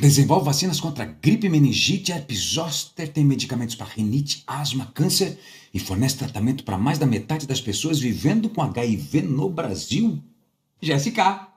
Desenvolve vacinas contra gripe, meningite, herpes zoster, tem medicamentos para rinite, asma, câncer e fornece tratamento para mais da metade das pessoas vivendo com HIV no Brasil. Jéssica,